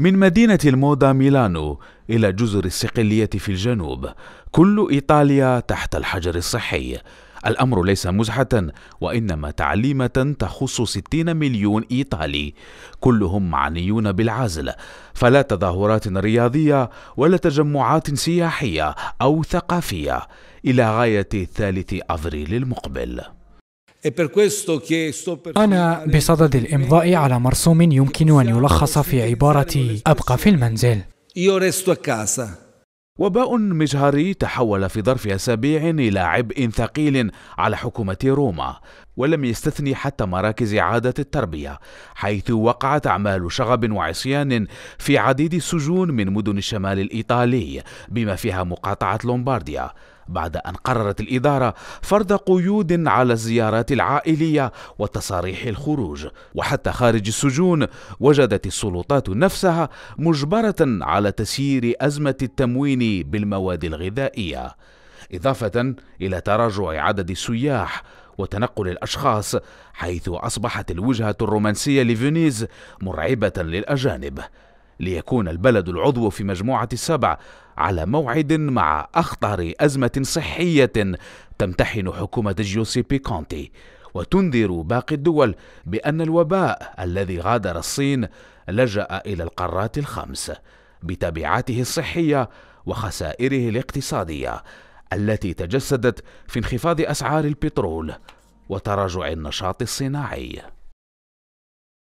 من مدينة الموضة ميلانو إلى جزر الصقلية في الجنوب، كل إيطاليا تحت الحجر الصحي. الأمر ليس مزحة وإنما تعليمة تخص 60 مليون إيطالي، كلهم معنيون بالعزل، فلا تظاهرات رياضية ولا تجمعات سياحية أو ثقافية إلى غاية الثالث أفريل المقبل. أنا بصدد الإمضاء على مرسوم يمكن أن يلخص في عبارة أبقى في المنزل. وباء مجهري تحول في ظرف أسابيع إلى عبء ثقيل على حكومة روما ولم يستثني حتى مراكز إعادة التربية حيث وقعت أعمال شغب وعصيان في عديد السجون من مدن الشمال الإيطالي بما فيها مقاطعة لومبارديا بعد أن قررت الإدارة فرض قيود على الزيارات العائلية وتصاريح الخروج وحتى خارج السجون وجدت السلطات نفسها مجبرة على تسيير أزمة التموين بالمواد الغذائية إضافة إلى تراجع عدد السياح وتنقل الأشخاص حيث أصبحت الوجهة الرومانسية لفينيز مرعبة للأجانب ليكون البلد العضو في مجموعة السبع على موعد مع أخطر أزمة صحية تمتحن حكومة جيوسيبي كونتي وتنذر باقي الدول بأن الوباء الذي غادر الصين لجأ إلى القارات الخمس بتبعاته الصحية وخسائره الاقتصادية التي تجسدت في انخفاض أسعار البترول وتراجع النشاط الصناعي